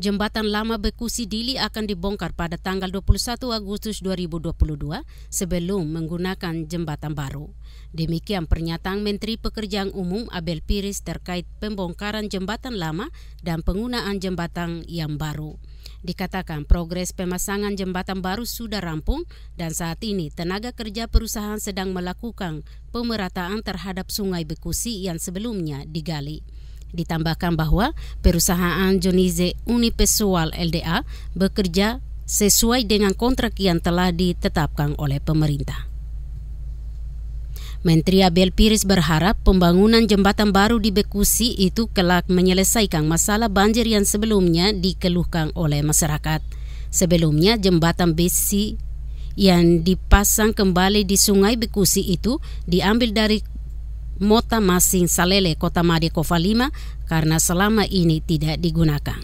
jembatan lama Bekusi Dili akan dibongkar pada tanggal 21 Agustus 2022 sebelum menggunakan jembatan baru. Demikian pernyataan Menteri Pekerjaan Umum Abel Piris terkait pembongkaran jembatan lama dan penggunaan jembatan yang baru. Dikatakan progres pemasangan jembatan baru sudah rampung dan saat ini tenaga kerja perusahaan sedang melakukan pemerataan terhadap sungai Bekusi yang sebelumnya digali. Ditambahkan bahwa perusahaan Jonize Unipesual LDA bekerja sesuai dengan kontrak yang telah ditetapkan oleh pemerintah. Menteri Abel Piris berharap pembangunan jembatan baru di Bekusi itu kelak menyelesaikan masalah banjir yang sebelumnya dikeluhkan oleh masyarakat. Sebelumnya jembatan besi yang dipasang kembali di Sungai Bekusi itu diambil dari Mota Masing Salele, Kota Madeko Kofalima, karena selama ini tidak digunakan.